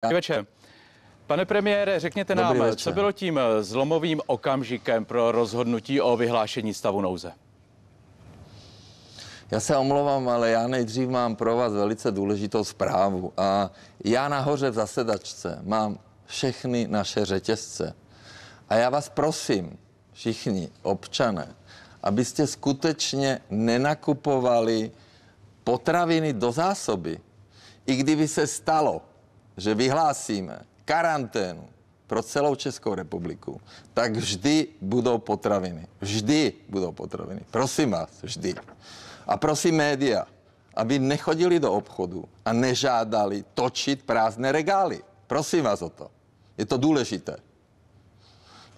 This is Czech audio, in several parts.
Dobrý večer. Pane premiére, řekněte Dobrý nám, večer. co bylo tím eh, zlomovým okamžikem pro rozhodnutí o vyhlášení stavu nouze? Já se omlouvám, ale já nejdřív mám pro vás velice důležitou zprávu. A já nahoře v zasedačce mám všechny naše řetězce. A já vás prosím, všichni občané, abyste skutečně nenakupovali potraviny do zásoby. I kdyby se stalo, že vyhlásíme karanténu pro celou Českou republiku, tak vždy budou potraviny. Vždy budou potraviny. Prosím vás, vždy. A prosím média, aby nechodili do obchodu a nežádali točit prázdné regály. Prosím vás o to. Je to důležité.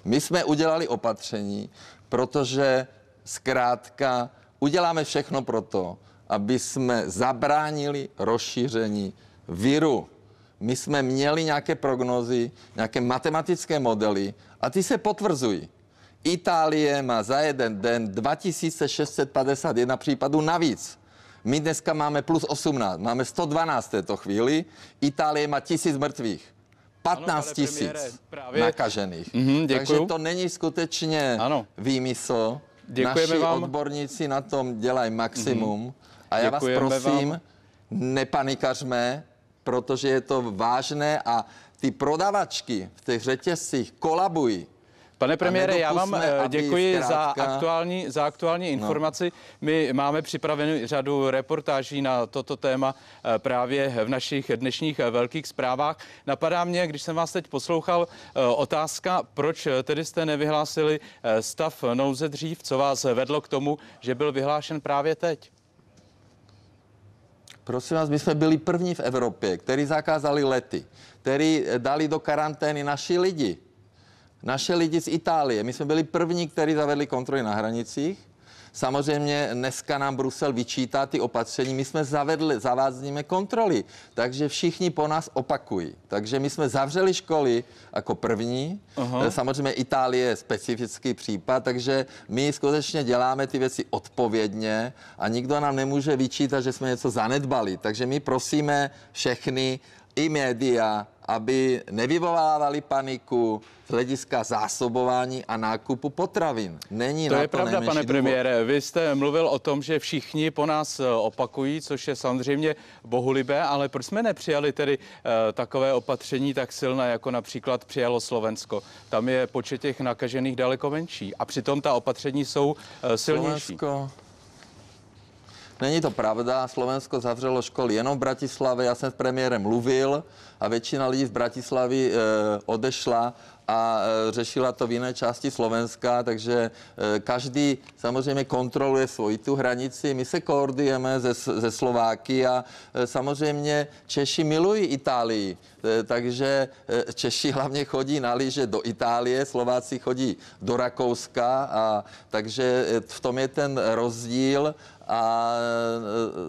My jsme udělali opatření, protože zkrátka uděláme všechno pro to, aby jsme zabránili rozšíření viru my jsme měli nějaké prognozy, nějaké matematické modely a ty se potvrzují. Itálie má za jeden den 2651 případů navíc. My dneska máme plus 18, máme 112 v této chvíli. Itálie má tisíc mrtvých. 15 tisíc nakažených. Mm-hmm, Takže to není skutečně ano. výmysl. Děkujeme Naši vám. odborníci na tom dělají maximum. Mm-hmm. A já Děkujeme vás prosím, vám. nepanikařme, protože je to vážné a ty prodavačky v těch řetězcích kolabují. Pane premiére, já vám eh, děkuji za aktuální, za aktuální no. informaci. No. My máme připravenou řadu reportáží na toto téma eh, právě v našich dnešních eh, velkých zprávách. Napadá mě, když jsem vás teď poslouchal, otázka, proč tedy jste nevyhlásili stav nouze dřív, co vás vedlo k tomu, že byl vyhlášen právě teď? Prosím vás, my jsme byli první v Evropě, který zakázali lety, který eh, dali do karantény naši lidi. Naše lidi z Itálie. My jsme byli první, kteří zavedli kontroly na hranicích Samozřejmě dneska nám Brusel vyčítá ty opatření. My jsme zavedli, zavázníme kontroly, takže všichni po nás opakují. Takže my jsme zavřeli školy jako první. Aha. Eh, samozřejmě Itálie je specifický případ, takže my skutečně děláme ty věci odpovědně a nikdo nám nemůže vyčítat, že jsme něco zanedbali. Takže my prosíme všechny, i média, aby nevyvolávali paniku z hlediska zásobování a nákupu potravin. Není to na je to pravda, pane důvod. premiére. Vy jste mluvil o tom, že všichni po nás eh, opakují, což je samozřejmě bohulibé, ale proč jsme nepřijali tedy eh, takové opatření tak silné, jako například přijalo Slovensko? Tam je počet těch nakažených daleko menší a přitom ta opatření jsou eh, silnější. Slovensko Není to pravda, Slovensko zavřelo školy jenom v Bratislave. já jsem s premiérem mluvil a většina lidí z Bratislavy e, eh, odešla a e, řešila to v jiné části Slovenska, takže e, každý samozřejmě kontroluje svoji tu hranici. My se koordinujeme ze, ze Slováky a e, samozřejmě Češi milují Itálii, takže Češi hlavně chodí na lyže do Itálie, Slováci chodí do Rakouska, a takže v tom je ten rozdíl a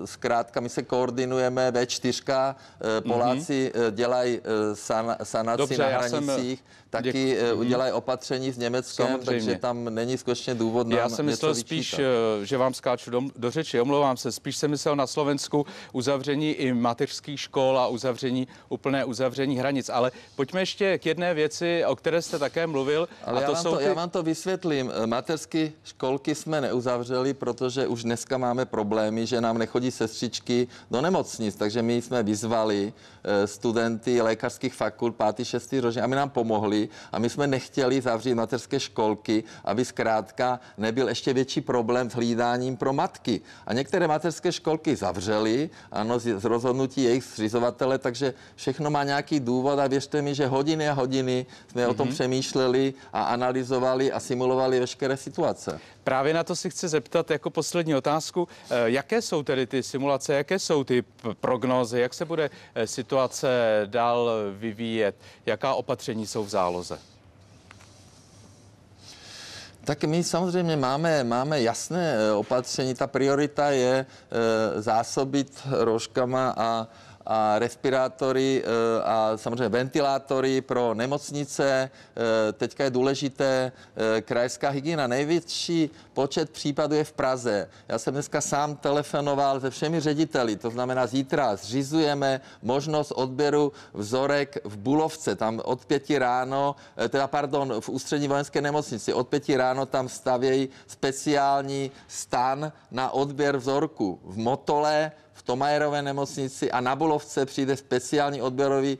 zkrátka my se koordinujeme ve čtyřka, mhm. Poláci mm-hmm. dělají sanaci Dobře, na hranicích. Jsem... Tak taky eh, udělají opatření s Německem, takže tam není skutečně důvod na Já jsem myslel spíš, eh, že vám skáču do, do řeči, omlouvám se, spíš jsem myslel na Slovensku uzavření i mateřských škol a uzavření, úplné uzavření hranic. Ale pojďme ještě k jedné věci, o které jste také mluvil. Ale a já to já, vám jsou to, ty... já vám to vysvětlím. Eh, mateřské školky jsme neuzavřeli, protože už dneska máme problémy, že nám nechodí sestřičky do nemocnic, takže my jsme vyzvali studenty lékařských fakult 5. 6. ročník, aby nám pomohli, a my jsme nechtěli zavřít mateřské školky, aby zkrátka nebyl ještě větší problém s hlídáním pro matky. A některé mateřské školky zavřely, ano, z rozhodnutí jejich zřizovatele, takže všechno má nějaký důvod a věřte mi, že hodiny a hodiny jsme mm-hmm. o tom mhm. přemýšleli a analyzovali a simulovali veškeré situace. Právě na to si chci zeptat jako poslední otázku, eh, jaké jsou tedy ty simulace, jaké jsou ty prognózy, jak se bude eh, situace dál vyvíjet, jaká opatření jsou v záloze? Tak my samozřejmě máme, máme jasné eh, opatření. Ta priorita je zásobit rožkama a a respirátory eh, a samozřejmě ventilátory pro nemocnice. Eh, teďka je důležité eh, krajská hygiena. Největší počet případů je v Praze. Já jsem dneska sám telefonoval se všemi řediteli, to znamená zítra zřizujeme možnost odběru vzorek v Bulovce, tam od pěti ráno, teda pardon, v ústřední vojenské nemocnici, od pěti ráno tam stavějí speciální stan na odběr vzorku. V Motole v Tomajerové nemocnici a na Bulovce přijde speciální odběrový e,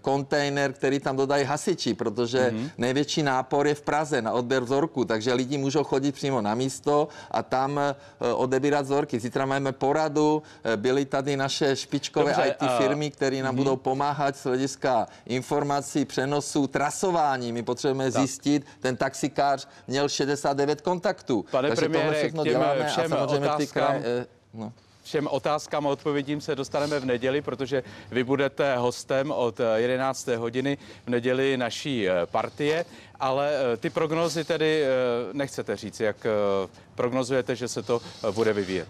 kontejner, který tam dodají hasiči, protože mm-hmm. největší nápor je v Praze na odběr vzorku, takže lidi můžou chodit přímo na místo a tam e, odebírat vzorky. Zítra máme poradu, e, byly tady naše špičkové Dobře, IT a... firmy, které nám mm-hmm. budou pomáhat z hlediska informací, přenosu, trasování. My potřebujeme tak. zjistit, ten taxikář měl 69 kontaktů. Pane Takže premiére, tohle všechno děláme všem a samozřejmě otázka... ty kraj, e, no. Všem otázkám a odpovědím se dostaneme v neděli, protože vy budete hostem od 11. Eh, hodiny v neděli naší eh, partie, ale eh, ty prognózy tedy nechcete říct, jak prognozujete, že se to bude vyvíjet.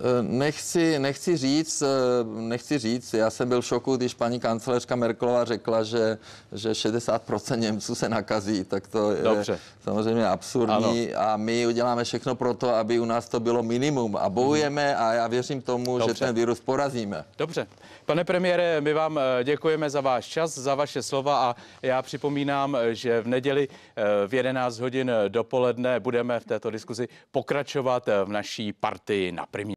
Eh, nechci, nechci, říct, eh, nechci říct, já jsem byl v šoku, když paní kancelářka Merklová řekla, že, že 60% Němců se nakazí, tak to je Dobře. samozřejmě absurdní ano. a my uděláme všechno pro to, aby u nás to bylo minimum a bojujeme hmm. a já věřím tomu, Dobře. že ten virus porazíme. Dobře. Pane premiére, my vám eh, děkujeme za váš čas, za vaše slova a já připomínám, že v neděli v 11 hodin dopoledne budeme v této diskuzi pokračovat v naší partii na primě.